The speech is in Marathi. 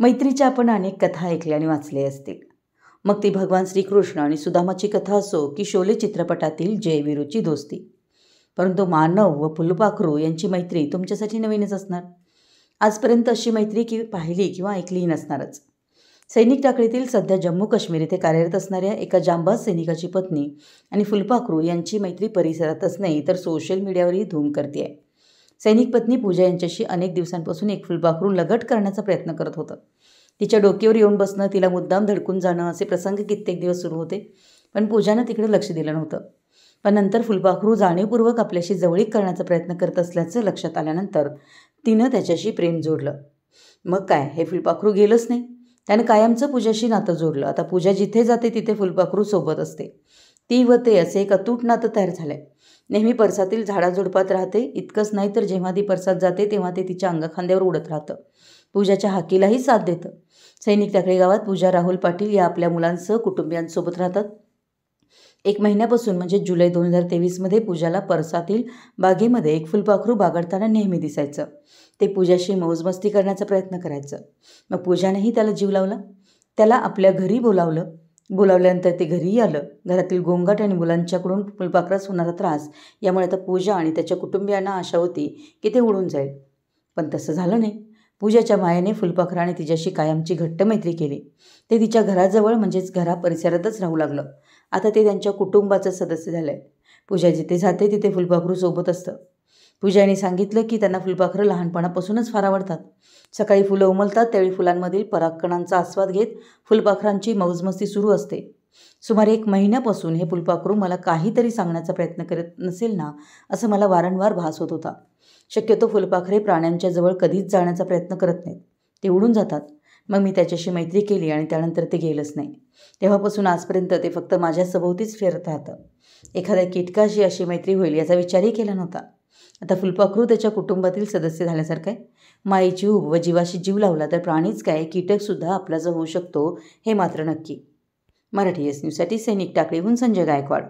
मैत्रीच्या आपण अनेक कथा ऐकल्या आणि वाचले असतील मग ती भगवान श्रीकृष्ण आणि सुदामाची कथा असो की शोले चित्रपटातील जयवीरूची दोस्ती परंतु मानव व फुलपाखरू यांची मैत्री तुमच्यासाठी नवीनच असणार आजपर्यंत अशी मैत्री की पाहिली किंवा ऐकलीही नसणारच सैनिक टाकळीतील सध्या जम्मू काश्मीर येथे कार्यरत असणाऱ्या एका जांबाज सैनिकाची पत्नी आणि फुलपाखरू यांची मैत्री परिसरातच नाही तर सोशल मीडियावरही धूम करते आहे सैनिक पत्नी पूजा यांच्याशी अनेक दिवसांपासून एक फुलपाखरू लगट करण्याचा प्रयत्न करत होतं तिच्या डोक्यावर येऊन बसणं तिला मुद्दाम धडकून जाणं असे प्रसंग कित्येक दिवस सुरू होते पण पूजानं तिकडे लक्ष दिलं नव्हतं पण नंतर फुलपाखरू जाणीवपूर्वक आपल्याशी जवळीक करण्याचा प्रयत्न करत असल्याचं लक्षात आल्यानंतर तिनं त्याच्याशी प्रेम जोडलं मग काय हे फुलपाखरू गेलंच नाही त्यानं कायमचं पूजाशी नातं जोडलं आता पूजा जिथे जाते तिथे फुलपाखरू सोबत असते ती व ते असे एक अतूट नातं तयार झालंय नेहमी परसातील झाडाझुडपात राहते इतकंच नाही तर जेव्हा ती परसात जाते तेव्हा ते तिच्या अंगखांद्यावर उडत राहतं पूजाच्या हाकीलाही साथ देतं सैनिक टाकळी गावात पूजा राहुल पाटील या आपल्या मुलांसह कुटुंबियांसोबत राहतात एक महिन्यापासून म्हणजे जुलै दोन हजार तेवीसमध्ये पूजाला परसातील बागेमध्ये एक फुलपाखरू बागडताना नेहमी दिसायचं ते पूजाशी मौजमस्ती करण्याचा प्रयत्न करायचं मग पूजानेही त्याला जीव लावला त्याला आपल्या घरी बोलावलं बोलावल्यानंतर ते घरीही आलं घरातील गोंगाट आणि मुलांच्याकडून फुलपाखरास होणारा त्रास यामुळे आता पूजा आणि त्याच्या कुटुंबियांना आशा होती की ते उडून जाईल पण तसं झालं नाही पूजाच्या मायेने फुलपाखराने तिच्याशी कायमची घट्ट मैत्री केली ते तिच्या घराजवळ म्हणजेच घरा परिसरातच राहू लागलं आता ते त्यांच्या कुटुंबाचं सदस्य झालं पूजा जिथे जाते तिथे फुलपाखरू सोबत असतं पूजाने सांगितलं की त्यांना फुलपाखरं लहानपणापासूनच फार आवडतात सकाळी फुलं उमलतात त्यावेळी फुलांमधील परागकणांचा आस्वाद घेत फुलपाखरांची मौजमस्ती सुरू असते सुमारे एक महिन्यापासून हे फुलपाखरू मला काहीतरी सांगण्याचा प्रयत्न करत नसेल ना असं मला वारंवार भास होत होता शक्यतो फुलपाखरे प्राण्यांच्या जवळ कधीच जाण्याचा प्रयत्न करत नाहीत ते उडून जातात मग मी त्याच्याशी मैत्री केली आणि त्यानंतर ते गेलंच नाही तेव्हापासून आजपर्यंत ते फक्त माझ्या सभोवतीच फिरत राहतं एखाद्या कीटकाशी अशी मैत्री होईल याचा विचारही केला नव्हता आता फुलपाखरू त्याच्या कुटुंबातील सदस्य झाल्यासारखं आहे माई जीव व जीवाशी जीव लावला तर प्राणीच काय कीटकसुद्धा आपलाच होऊ शकतो हे मात्र नक्की मराठी एस न्यूजसाठी सैनिक टाकळीहून संजय गायकवाड